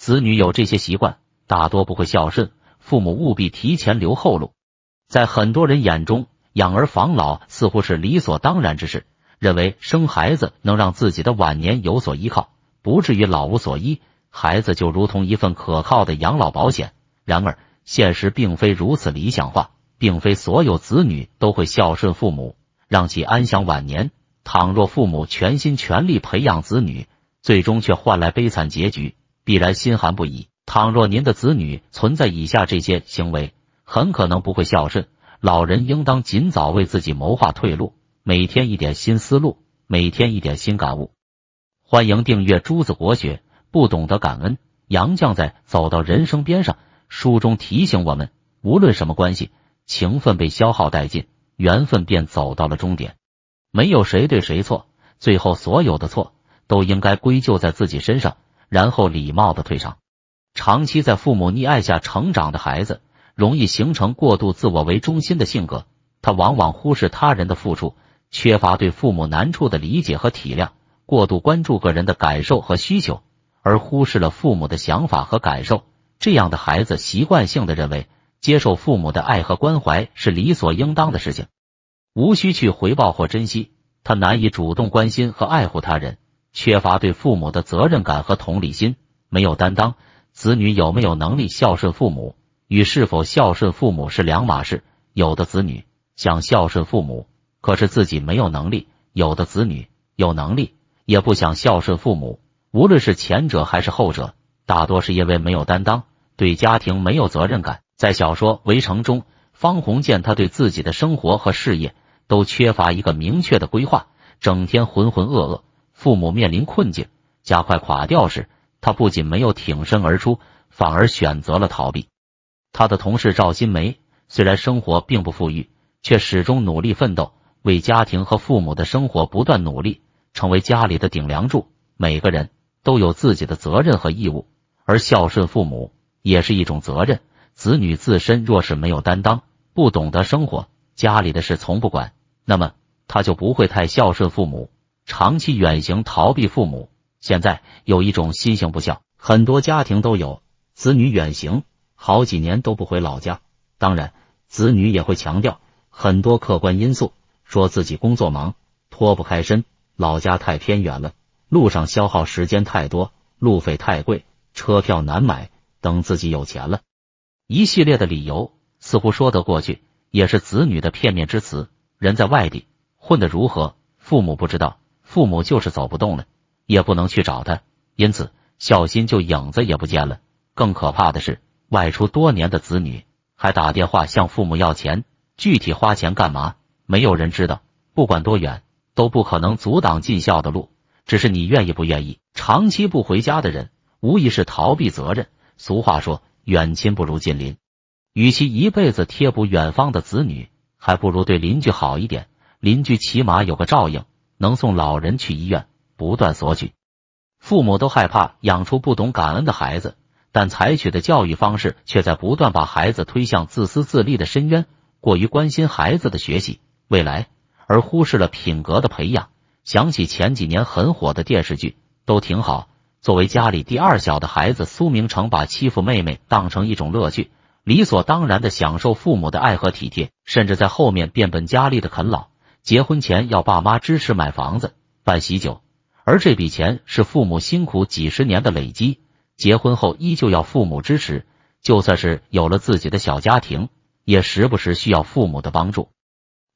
子女有这些习惯，大多不会孝顺父母，务必提前留后路。在很多人眼中，养儿防老似乎是理所当然之事，认为生孩子能让自己的晚年有所依靠，不至于老无所依。孩子就如同一份可靠的养老保险。然而，现实并非如此理想化，并非所有子女都会孝顺父母，让其安享晚年。倘若父母全心全力培养子女，最终却换来悲惨结局。必然心寒不已。倘若您的子女存在以下这些行为，很可能不会孝顺老人，应当尽早为自己谋划退路。每天一点新思路，每天一点新感悟。欢迎订阅《朱子国学》。不懂得感恩，杨绛在《走到人生边上》书中提醒我们：无论什么关系，情分被消耗殆尽，缘分便走到了终点。没有谁对谁错，最后所有的错都应该归咎在自己身上。然后礼貌的退场。长期在父母溺爱下成长的孩子，容易形成过度自我为中心的性格。他往往忽视他人的付出，缺乏对父母难处的理解和体谅，过度关注个人的感受和需求，而忽视了父母的想法和感受。这样的孩子习惯性的认为，接受父母的爱和关怀是理所应当的事情，无需去回报或珍惜。他难以主动关心和爱护他人。缺乏对父母的责任感和同理心，没有担当。子女有没有能力孝顺父母，与是否孝顺父母是两码事。有的子女想孝顺父母，可是自己没有能力；有的子女有能力，也不想孝顺父母。无论是前者还是后者，大多是因为没有担当，对家庭没有责任感。在小说《围城》中，方鸿渐他对自己的生活和事业都缺乏一个明确的规划，整天浑浑噩噩。父母面临困境，加快垮掉时，他不仅没有挺身而出，反而选择了逃避。他的同事赵新梅虽然生活并不富裕，却始终努力奋斗，为家庭和父母的生活不断努力，成为家里的顶梁柱。每个人都有自己的责任和义务，而孝顺父母也是一种责任。子女自身若是没有担当，不懂得生活，家里的事从不管，那么他就不会太孝顺父母。长期远行逃避父母，现在有一种新型不孝，很多家庭都有子女远行好几年都不回老家。当然，子女也会强调很多客观因素，说自己工作忙，脱不开身，老家太偏远了，路上消耗时间太多，路费太贵，车票难买等。自己有钱了，一系列的理由似乎说得过去，也是子女的片面之词。人在外地混得如何，父母不知道。父母就是走不动了，也不能去找他，因此孝心就影子也不见了。更可怕的是，外出多年的子女还打电话向父母要钱，具体花钱干嘛，没有人知道。不管多远，都不可能阻挡尽孝的路，只是你愿意不愿意。长期不回家的人，无疑是逃避责任。俗话说，远亲不如近邻。与其一辈子贴补远方的子女，还不如对邻居好一点，邻居起码有个照应。能送老人去医院，不断索取，父母都害怕养出不懂感恩的孩子，但采取的教育方式却在不断把孩子推向自私自利的深渊。过于关心孩子的学习、未来，而忽视了品格的培养。想起前几年很火的电视剧，都挺好。作为家里第二小的孩子，苏明成把欺负妹妹当成一种乐趣，理所当然的享受父母的爱和体贴，甚至在后面变本加厉的啃老。结婚前要爸妈支持买房子、办喜酒，而这笔钱是父母辛苦几十年的累积。结婚后依旧要父母支持，就算是有了自己的小家庭，也时不时需要父母的帮助，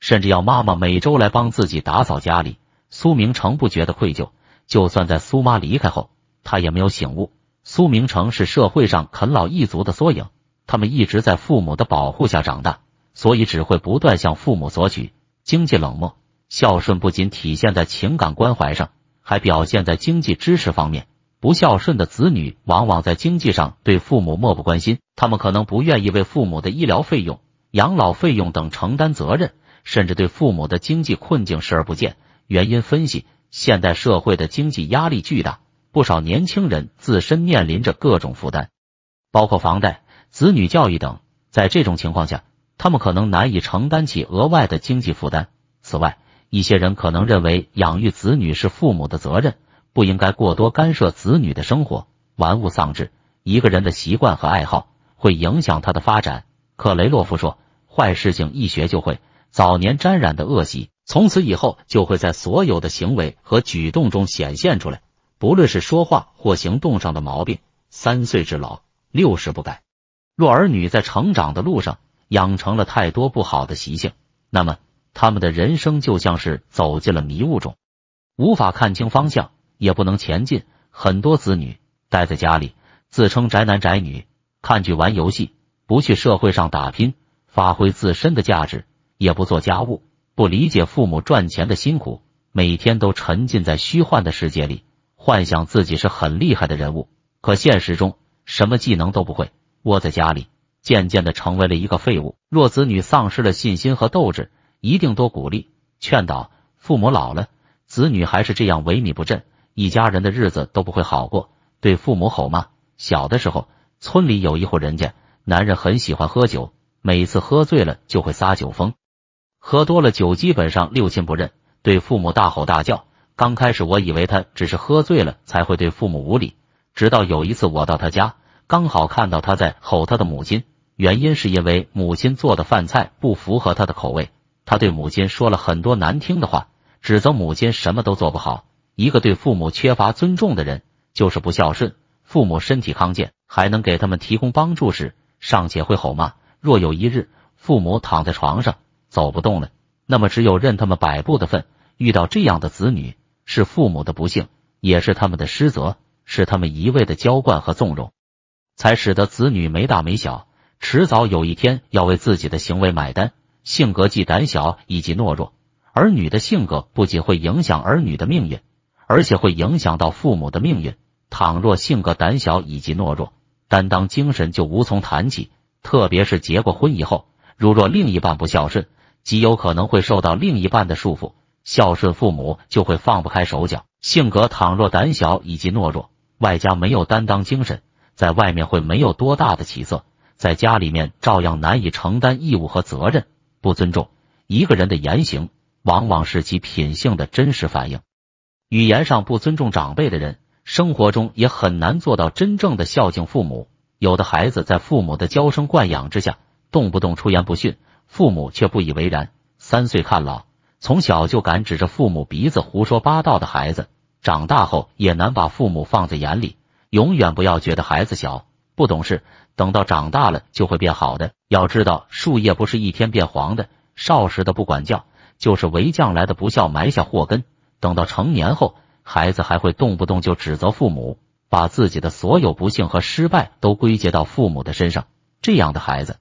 甚至要妈妈每周来帮自己打扫家里。苏明成不觉得愧疚，就算在苏妈离开后，他也没有醒悟。苏明成是社会上啃老一族的缩影，他们一直在父母的保护下长大，所以只会不断向父母索取。经济冷漠，孝顺不仅体现在情感关怀上，还表现在经济支持方面。不孝顺的子女往往在经济上对父母漠不关心，他们可能不愿意为父母的医疗费用、养老费用等承担责任，甚至对父母的经济困境视而不见。原因分析：现代社会的经济压力巨大，不少年轻人自身面临着各种负担，包括房贷、子女教育等。在这种情况下，他们可能难以承担起额外的经济负担。此外，一些人可能认为养育子女是父母的责任，不应该过多干涉子女的生活。玩物丧志，一个人的习惯和爱好会影响他的发展。克雷洛夫说：“坏事情一学就会，早年沾染的恶习，从此以后就会在所有的行为和举动中显现出来，不论是说话或行动上的毛病。三岁之老，六十不改。若儿女在成长的路上。”养成了太多不好的习性，那么他们的人生就像是走进了迷雾中，无法看清方向，也不能前进。很多子女待在家里，自称宅男宅女，看剧玩游戏，不去社会上打拼，发挥自身的价值，也不做家务，不理解父母赚钱的辛苦，每天都沉浸在虚幻的世界里，幻想自己是很厉害的人物，可现实中什么技能都不会，窝在家里。渐渐的成为了一个废物。若子女丧失了信心和斗志，一定多鼓励、劝导。父母老了，子女还是这样萎靡不振，一家人的日子都不会好过。对父母吼骂。小的时候，村里有一户人家，男人很喜欢喝酒，每次喝醉了就会撒酒疯，喝多了酒基本上六亲不认，对父母大吼大叫。刚开始我以为他只是喝醉了才会对父母无礼，直到有一次我到他家，刚好看到他在吼他的母亲。原因是因为母亲做的饭菜不符合他的口味，他对母亲说了很多难听的话，指责母亲什么都做不好。一个对父母缺乏尊重的人，就是不孝顺。父母身体康健，还能给他们提供帮助时，尚且会吼骂；若有一日父母躺在床上走不动了，那么只有任他们摆布的份。遇到这样的子女，是父母的不幸，也是他们的失责，是他们一味的娇惯和纵容，才使得子女没大没小。迟早有一天要为自己的行为买单。性格既胆小以及懦弱，儿女的性格不仅会影响儿女的命运，而且会影响到父母的命运。倘若性格胆小以及懦弱，担当精神就无从谈起。特别是结过婚以后，如若另一半不孝顺，极有可能会受到另一半的束缚。孝顺父母就会放不开手脚。性格倘若胆小以及懦弱，外加没有担当精神，在外面会没有多大的起色。在家里面照样难以承担义务和责任，不尊重一个人的言行，往往是其品性的真实反应。语言上不尊重长辈的人，生活中也很难做到真正的孝敬父母。有的孩子在父母的娇生惯养之下，动不动出言不逊，父母却不以为然。三岁看老，从小就敢指着父母鼻子胡说八道的孩子，长大后也难把父母放在眼里。永远不要觉得孩子小不懂事。等到长大了就会变好的。要知道，树叶不是一天变黄的。少时的不管教，就是为将来的不孝埋下祸根。等到成年后，孩子还会动不动就指责父母，把自己的所有不幸和失败都归结到父母的身上。这样的孩子，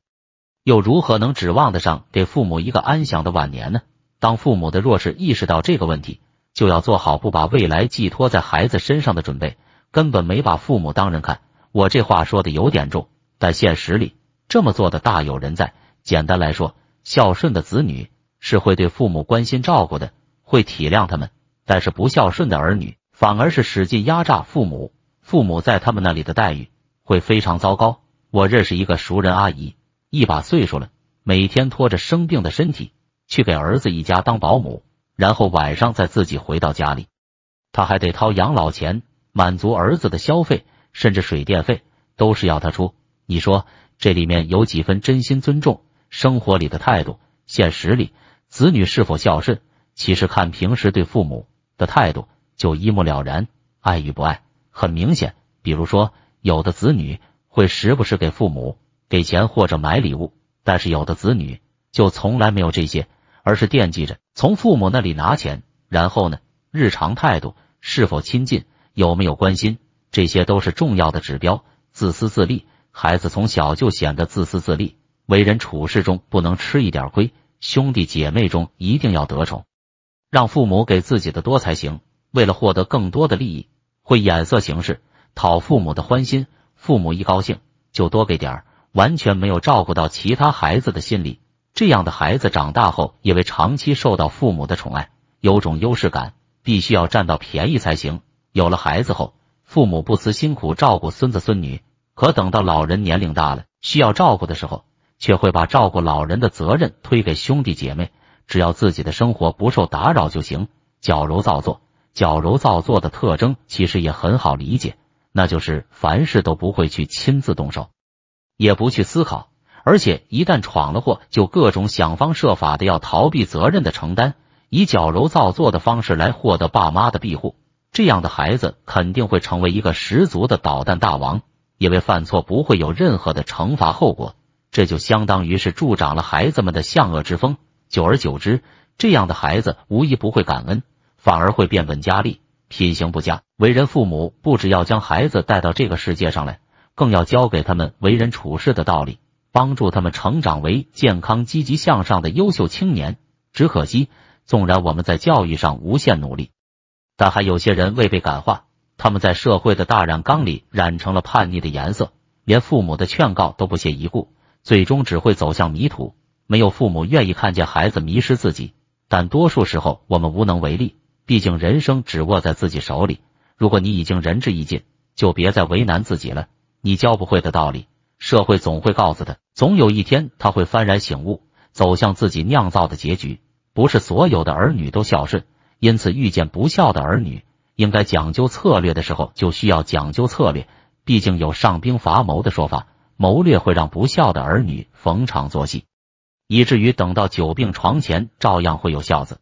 又如何能指望得上给父母一个安详的晚年呢？当父母的若是意识到这个问题，就要做好不把未来寄托在孩子身上的准备。根本没把父母当人看。我这话说的有点重。在现实里，这么做的大有人在。简单来说，孝顺的子女是会对父母关心照顾的，会体谅他们；但是不孝顺的儿女，反而是使劲压榨父母。父母在他们那里的待遇会非常糟糕。我认识一个熟人阿姨，一把岁数了，每天拖着生病的身体去给儿子一家当保姆，然后晚上再自己回到家里，他还得掏养老钱，满足儿子的消费，甚至水电费都是要他出。你说这里面有几分真心尊重？生活里的态度，现实里子女是否孝顺？其实看平时对父母的态度就一目了然，爱与不爱很明显。比如说，有的子女会时不时给父母给钱或者买礼物，但是有的子女就从来没有这些，而是惦记着从父母那里拿钱。然后呢，日常态度是否亲近，有没有关心，这些都是重要的指标。自私自利。孩子从小就显得自私自利，为人处事中不能吃一点亏，兄弟姐妹中一定要得宠，让父母给自己的多才行。为了获得更多的利益，会眼色行事，讨父母的欢心。父母一高兴，就多给点儿，完全没有照顾到其他孩子的心理。这样的孩子长大后，因为长期受到父母的宠爱，有种优势感，必须要占到便宜才行。有了孩子后，父母不辞辛苦照顾孙子孙女。可等到老人年龄大了，需要照顾的时候，却会把照顾老人的责任推给兄弟姐妹，只要自己的生活不受打扰就行。矫揉造作，矫揉造作的特征其实也很好理解，那就是凡事都不会去亲自动手，也不去思考，而且一旦闯了祸，就各种想方设法的要逃避责任的承担，以矫揉造作的方式来获得爸妈的庇护。这样的孩子肯定会成为一个十足的捣蛋大王。因为犯错不会有任何的惩罚后果，这就相当于是助长了孩子们的向恶之风。久而久之，这样的孩子无一不会感恩，反而会变本加厉，品行不佳。为人父母，不只要将孩子带到这个世界上来，更要教给他们为人处事的道理，帮助他们成长为健康、积极向上的优秀青年。只可惜，纵然我们在教育上无限努力，但还有些人未被感化。他们在社会的大染缸里染成了叛逆的颜色，连父母的劝告都不屑一顾，最终只会走向迷途。没有父母愿意看见孩子迷失自己，但多数时候我们无能为力。毕竟人生只握在自己手里。如果你已经仁至义尽，就别再为难自己了。你教不会的道理，社会总会告诉他，总有一天他会幡然醒悟，走向自己酿造的结局。不是所有的儿女都孝顺，因此遇见不孝的儿女。应该讲究策略的时候，就需要讲究策略。毕竟有上兵伐谋的说法，谋略会让不孝的儿女逢场作戏，以至于等到久病床前，照样会有孝子。